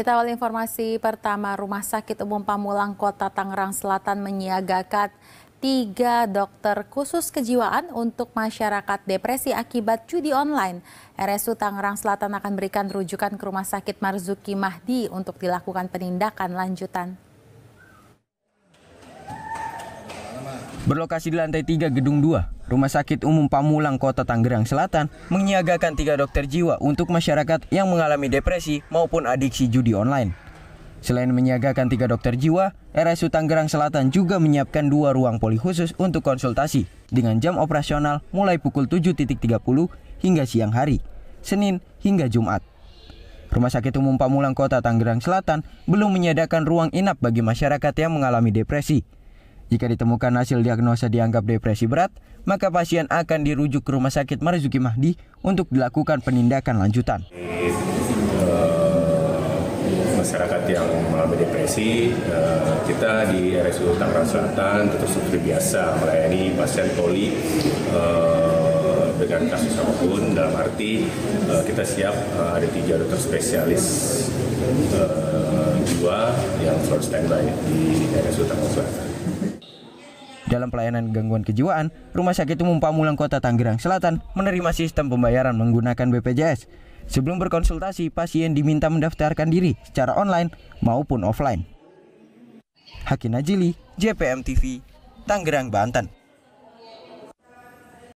Kita awal informasi pertama, Rumah Sakit Umum Pamulang Kota Tangerang Selatan menyiagakan tiga dokter khusus kejiwaan untuk masyarakat depresi akibat judi online. RSU Tangerang Selatan akan berikan rujukan ke Rumah Sakit Marzuki Mahdi untuk dilakukan penindakan lanjutan. Berlokasi di lantai 3 gedung 2, Rumah Sakit Umum Pamulang Kota Tangerang Selatan menyiagakan tiga dokter jiwa untuk masyarakat yang mengalami depresi maupun adiksi judi online. Selain menyiagakan tiga dokter jiwa, RSU Tangerang Selatan juga menyiapkan dua ruang poli khusus untuk konsultasi dengan jam operasional mulai pukul 7.30 hingga siang hari, Senin hingga Jumat. Rumah Sakit Umum Pamulang Kota Tangerang Selatan belum menyediakan ruang inap bagi masyarakat yang mengalami depresi jika ditemukan hasil diagnosa dianggap depresi berat, maka pasien akan dirujuk ke Rumah Sakit Marzuki Mahdi untuk dilakukan penindakan lanjutan. Eh, masyarakat yang mengalami depresi, eh, kita di RSUD Tangerang Selatan tetap seperti biasa melayani pasien poli eh, dengan kasus apapun dalam arti kita siap ada tiga dokter spesialis dua yang first standby di RSUD Tangerang Selatan. Dalam pelayanan gangguan kejiwaan, Rumah Sakit Umum Pamulang Kota Tanggerang Selatan menerima sistem pembayaran menggunakan BPJS. Sebelum berkonsultasi, pasien diminta mendaftarkan diri secara online maupun offline. Hakim Najili, JPM TV, Tangerang, Banten.